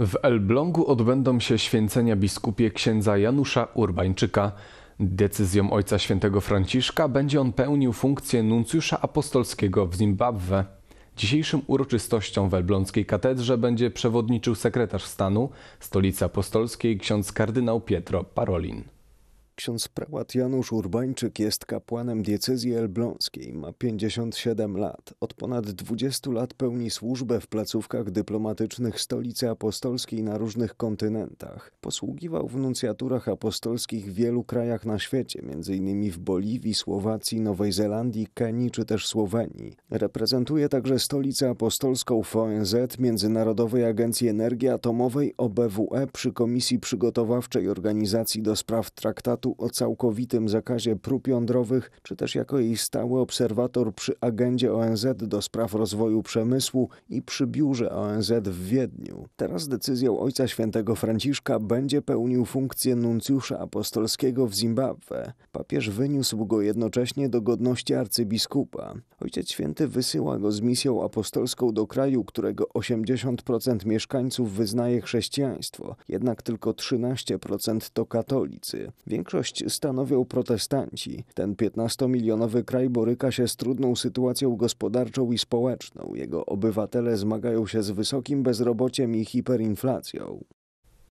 W Elblągu odbędą się święcenia biskupie księdza Janusza Urbańczyka. Decyzją Ojca Świętego Franciszka będzie on pełnił funkcję nuncjusza apostolskiego w Zimbabwe. Dzisiejszym uroczystością w Elbląskiej Katedrze będzie przewodniczył sekretarz stanu stolicy apostolskiej ksiądz kardynał Pietro Parolin. Ksiądz prałat Janusz Urbańczyk jest kapłanem diecezji elbląskiej, ma 57 lat. Od ponad 20 lat pełni służbę w placówkach dyplomatycznych Stolicy Apostolskiej na różnych kontynentach. Posługiwał w nuncjaturach apostolskich w wielu krajach na świecie, m.in. w Boliwii, Słowacji, Nowej Zelandii, Kenii czy też Słowenii. Reprezentuje także Stolicę Apostolską w ONZ, Międzynarodowej Agencji Energii Atomowej, OBWE przy Komisji Przygotowawczej Organizacji do Spraw Traktatu o całkowitym zakazie prób jądrowych, czy też jako jej stały obserwator przy agendzie ONZ do spraw rozwoju przemysłu i przy biurze ONZ w Wiedniu. Teraz decyzją Ojca Świętego Franciszka będzie pełnił funkcję nuncjusza apostolskiego w Zimbabwe. Papież wyniósł go jednocześnie do godności arcybiskupa. Ojciec Święty wysyła go z misją apostolską do kraju, którego 80% mieszkańców wyznaje chrześcijaństwo, jednak tylko 13% to katolicy. Większość Większość stanowią protestanci. Ten 15-milionowy kraj boryka się z trudną sytuacją gospodarczą i społeczną. Jego obywatele zmagają się z wysokim bezrobociem i hiperinflacją.